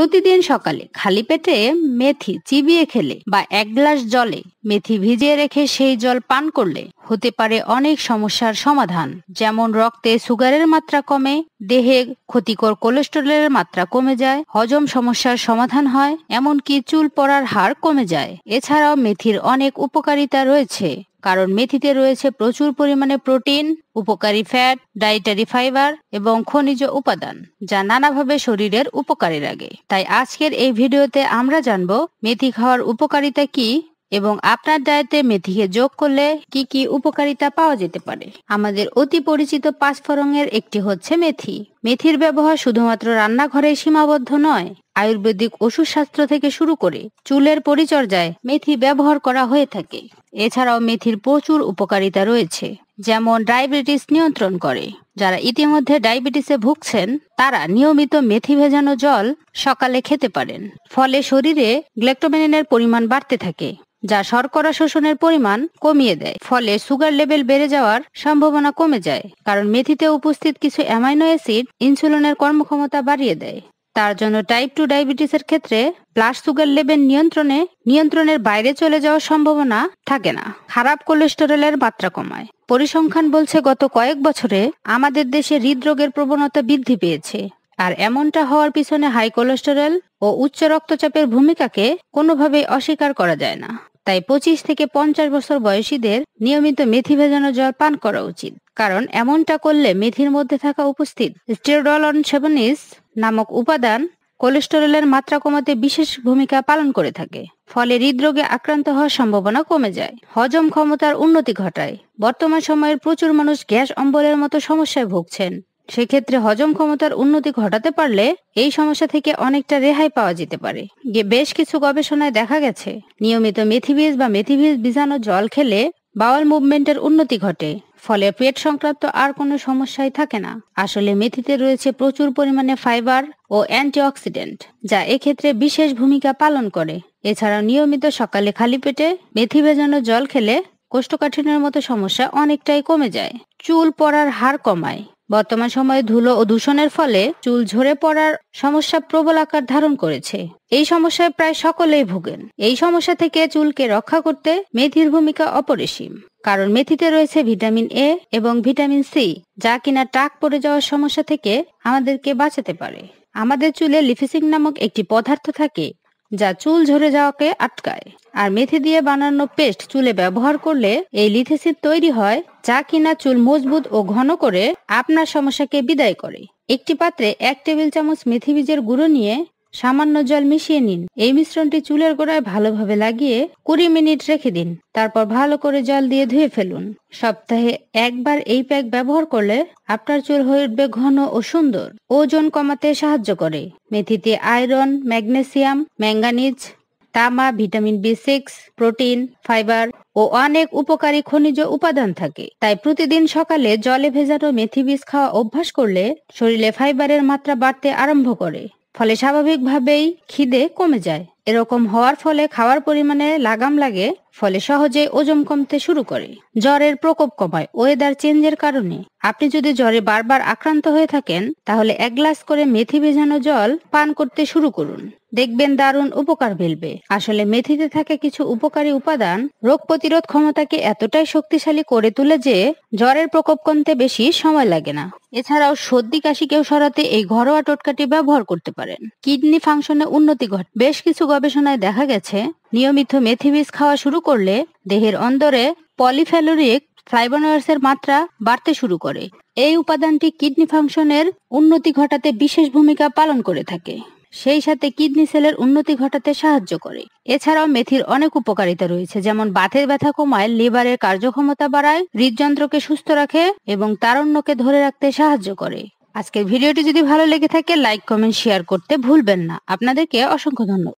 প্রতিদিন সকালে খালি পেটে মেথি চিবিয়ে খেলে বা এক গ্লাস জলে মেথি ভিজিয়ে রেখে সেই জল পান করলে হতে পারে অনেক সমস্যার সমাধান যেমন রক্তে সুগারের মাত্রা কমে দেহে ক্ষতিকর কোলেস্টেরলের মাত্রা কমে যায় হজম সমস্যার সমাধান হয় এমনকি চুল পড়ার হার কমে যায় এছাড়াও মেথির অনেক উপকারিতা রয়েছে কারণ মেথিতে রয়েছে প্রচুর পরিমাণে প্রোটিন উপকারী ফ্যাট ডায়েটারি ফাইবার এবং খনিজ উপাদান যা নানাভাবে শরীরের উপকারে লাগে তাই আজকের এই ভিডিওতে আমরা জানব মেথি খাওয়ার উপকারিতা কি এবং আপনার ডায়েতে মেথিকে যোগ করলে কি কি উপকারিতা পাওয়া যেতে পারে আমাদের অতি পরিচিত ফরঙের একটি হচ্ছে মেথি মেথির ব্যবহার শুধুমাত্র রান্নাঘরে সীমাবদ্ধ নয় আয়ুর্বেদিক ওষুধশাস্ত্র থেকে শুরু করে চুলের পরিচর্যায় মেথি ব্যবহার করা হয়ে থাকে এছাড়াও মেথির প্রচুর উপকারিতা রয়েছে যেমন ডায়াবেটিস নিয়ন্ত্রণ করে যারা ইতিমধ্যে ডায়াবেটিসে ভুগছেন তারা নিয়মিত মেথি ভেজানো জল সকালে খেতে পারেন ফলে শরীরে গ্লেকটোমেনিনের পরিমাণ বাড়তে থাকে যা শর্করা শোষণের পরিমাণ কমিয়ে দেয় ফলে সুগার লেভেল বেড়ে যাওয়ার সম্ভাবনা কমে যায় কারণ মেথিতে উপস্থিত কিছু অ্যামাইনো অ্যাসিড ইনসুলিনের কর্মক্ষমতা বাড়িয়ে দেয় তার জন্য টাইপ টু ডায়াবেটিসের ক্ষেত্রে ব্লাড সুগার লেভেল নিয়ন্ত্রণে নিয়ন্ত্রণের বাইরে চলে যাওয়ার সম্ভাবনা থাকে না খারাপ কোলেস্টেরলের মাত্রা কমায় পরিসংখ্যান বলছে গত কয়েক বছরে আমাদের দেশে হৃদরোগের প্রবণতা বৃদ্ধি পেয়েছে আর এমনটা হওয়ার পিছনে হাই কোলেস্টেরল ও উচ্চ রক্তচাপের ভূমিকাকে কোনোভাবেই অস্বীকার করা যায় না তাই পঁচিশ থেকে পঞ্চাশ বছর বয়সীদের নিয়মিত মেথি ভেজানো জল পান করা উচিত কারণ এমনটা করলে মেথির মধ্যে থাকা উপস্থিত স্টেরডলন সেবনিস নামক উপাদান কোলেস্টেরলের মাত্রা কমাতে বিশেষ ভূমিকা পালন করে থাকে ফলে হৃদরোগে আক্রান্ত হওয়ার সম্ভাবনা কমে যায় হজম ক্ষমতার উন্নতি ঘটায় বর্তমান সময়ের প্রচুর মানুষ গ্যাস অম্বলের মতো সমস্যায় ভুগছেন সেক্ষেত্রে হজম ক্ষমতার উন্নতি ঘটাতে পারলে এই সমস্যা থেকে অনেকটা রেহাই পাওয়া যেতে পারে বেশ কিছু গবেষণায় দেখা গেছে নিয়মিত মেথি বীজ বা মেথি বীজ জল খেলে বাওয়াল মুভমেন্টের উন্নতি ঘটে ফলে পেট সংক্রান্ত আর কোনো সমস্যাই থাকে না আসলে মেথিতে রয়েছে প্রচুর পরিমাণে ফাইবার ও অ্যান্টিঅক্সিডেন্ট যা এক্ষেত্রে বিশেষ ভূমিকা পালন করে এছাড়াও নিয়মিত সকালে খালি পেটে মেথি ভেজানো জল খেলে কোষ্ঠকাঠিন্যের মতো সমস্যা অনেকটাই কমে যায় চুল পড়ার হার কমায় বর্তমান সময়ে ধুলো ও দূষণের ফলে চুল ঝরে পড়ার সমস্যা প্রবল আকার ধারণ করেছে এই সমস্যায় প্রায় সকলেই ভোগেন এই সমস্যা থেকে চুলকে রক্ষা করতে মেথির ভূমিকা অপরিসীম কারণ মেথিতে রয়েছে ভিটামিন এ এবং ভিটামিন সি যা কিনা টাক পড়ে যাওয়ার সমস্যা থেকে আমাদেরকে বাঁচাতে পারে আমাদের চুলে লিফিসিং নামক একটি পদার্থ থাকে যা চুল ঝরে যাওয়াকে আটকায় আর মেথি দিয়ে বানানো পেস্ট চুলে ব্যবহার করলে এই লিথেসিন তৈরি হয় যা কিনা চুল মজবুত ও ঘন করে আপনার সমস্যাকে বিদায় করে একটি পাত্রে এক টেবিল চামচ মেথি বীজের গুঁড়ো নিয়ে সামান্য জল মিশিয়ে নিন এই মিশ্রণটি চুলের গোড়ায় ভালোভাবে লাগিয়ে কুড়ি মিনিট রেখে দিন তারপর ভালো করে জল দিয়ে ধুয়ে ফেলুন সপ্তাহে একবার এই প্যাক ব্যবহার করলে আপনার চুল হয়ে উঠবে ঘন ও সুন্দর ওজন কমাতে সাহায্য করে মেথিতে আয়রন ম্যাগনেসিয়াম ম্যাঙ্গানিজ তামা vitamin B six protein fibre ও অনেক উপকারী খনিজ উপাদান থাকে তাই প্রতিদিন সকালে জলে ভেজানো মেথি বীজ খাওয়া অভ্যাস করলে শরীরে ফাইবারের মাত্রা বাড়তে আরম্ভ করে ফলে স্বাভাবিকভাবেই খিদে কমে যায় এরকম হওয়ার ফলে খাওয়ার পরিমাণে লাগাম লাগে ফলে সহজে ওজন কমতে শুরু করে জ্বরের প্রকোপ কমায় ওয়েদার চেঞ্জের কারণে আপনি যদি জ্বরে বারবার আক্রান্ত হয়ে থাকেন তাহলে এক গ্লাস করে মেথি ভেজানো জল পান করতে শুরু করুন দেখবেন দারুণ উপকার ফেলবে আসলে মেথিতে থাকে কিছু উপকারী উপাদান রোগ প্রতিরোধ ক্ষমতাকে এতটাই শক্তিশালী করে তুলে যে জ্বরের প্রকোপ কমতে বেশি সময় লাগে না এছাড়াও সর্দি কাশি কেউ সরাতে এই ঘরোয়া টোটকাটি ব্যবহার করতে পারেন কিডনি ফাংশনে উন্নতি ঘটে বেশ কিছু গবেষণায় দেখা গেছে নিয়মিত মেথি খাওয়া শুরু করলে দেহের অন্দরে পলিফ্যালোরিক ফ্লাইবোনয়েডসের মাত্রা বাড়তে শুরু করে এই উপাদানটি কিডনি ফাংশনের উন্নতি ঘটাতে বিশেষ ভূমিকা পালন করে থাকে সেই সাথে কিডনি সেলের উন্নতি ঘটাতে সাহায্য করে এছাড়াও মেথির অনেক উপকারিতা রয়েছে যেমন বাতের ব্যথা কমায় লিভারের কার্যক্ষমতা বাড়ায় হৃদযন্ত্রকে সুস্থ রাখে এবং তারণ্যকে ধরে রাখতে সাহায্য করে আজকের ভিডিওটি যদি ভালো লেগে থাকে লাইক কমেন্ট শেয়ার করতে ভুলবেন না আপনাদেরকে অসংখ্য ধন্যবাদ